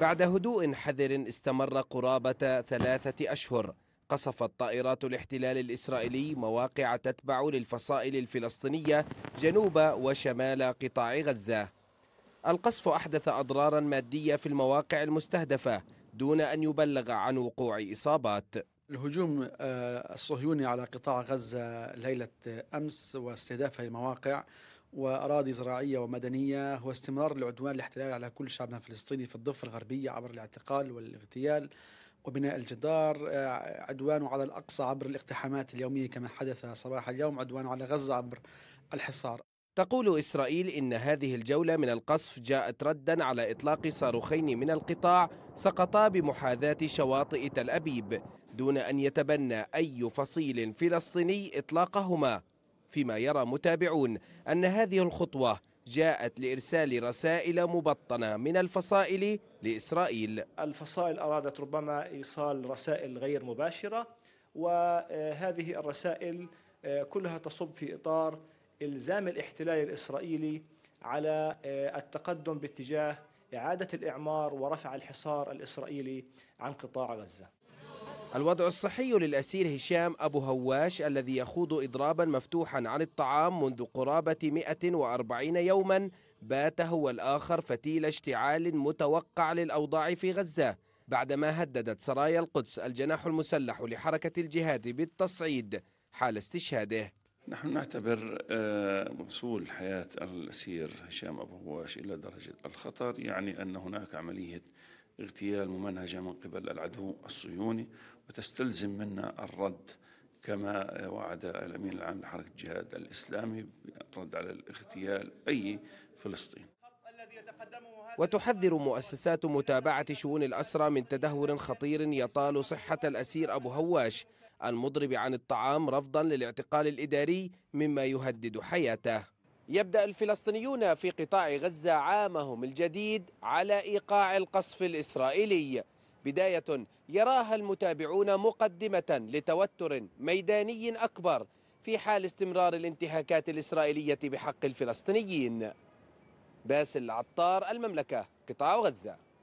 بعد هدوء حذر استمر قرابة ثلاثة أشهر قصفت طائرات الاحتلال الإسرائيلي مواقع تتبع للفصائل الفلسطينية جنوب وشمال قطاع غزة القصف أحدث أضرارا مادية في المواقع المستهدفة دون أن يبلغ عن وقوع إصابات الهجوم آه، الصهيوني على قطاع غزة ليلة أمس واستهدافها المواقع وأراضي زراعية ومدنية هو استمرار العدوان الاحتلال على كل شعبنا الفلسطيني في الضفة الغربية عبر الاعتقال والاغتيال وبناء الجدار آه، عدوانه على الأقصى عبر الاقتحامات اليومية كما حدث صباح اليوم عدوانه على غزة عبر الحصار تقول إسرائيل إن هذه الجولة من القصف جاءت ردا على إطلاق صاروخين من القطاع سقطا بمحاذاة شواطئ تل أبيب دون أن يتبنى أي فصيل فلسطيني إطلاقهما فيما يرى متابعون أن هذه الخطوة جاءت لإرسال رسائل مبطنة من الفصائل لإسرائيل الفصائل أرادت ربما إيصال رسائل غير مباشرة وهذه الرسائل آه، كلها تصب في إطار إلزام الاحتلال الإسرائيلي على آه، التقدم باتجاه إعادة الإعمار ورفع الحصار الإسرائيلي عن قطاع غزة الوضع الصحي للأسير هشام أبو هواش الذي يخوض إضرابا مفتوحا عن الطعام منذ قرابة 140 يوما بات هو الآخر فتيل اشتعال متوقع للأوضاع في غزة بعدما هددت سرايا القدس الجناح المسلح لحركة الجهاد بالتصعيد حال استشهاده نحن نعتبر آه، وصول حياة الأسير هشام أبو هواش إلى درجة الخطر يعني أن هناك عملية اغتيال ممنهجة من قبل العدو الصهيوني وتستلزم منا الرد كما وعد الأمين العام لحركة الجهاد الإسلامي بالرد على الاغتيال أي فلسطيني وتحذر مؤسسات متابعة شؤون الأسرى من تدهور خطير يطال صحة الأسير أبو هواش المضرب عن الطعام رفضا للاعتقال الإداري مما يهدد حياته يبدأ الفلسطينيون في قطاع غزة عامهم الجديد على إيقاع القصف الإسرائيلي بداية يراها المتابعون مقدمة لتوتر ميداني أكبر في حال استمرار الانتهاكات الإسرائيلية بحق الفلسطينيين باسل العطار المملكة قطاع غزة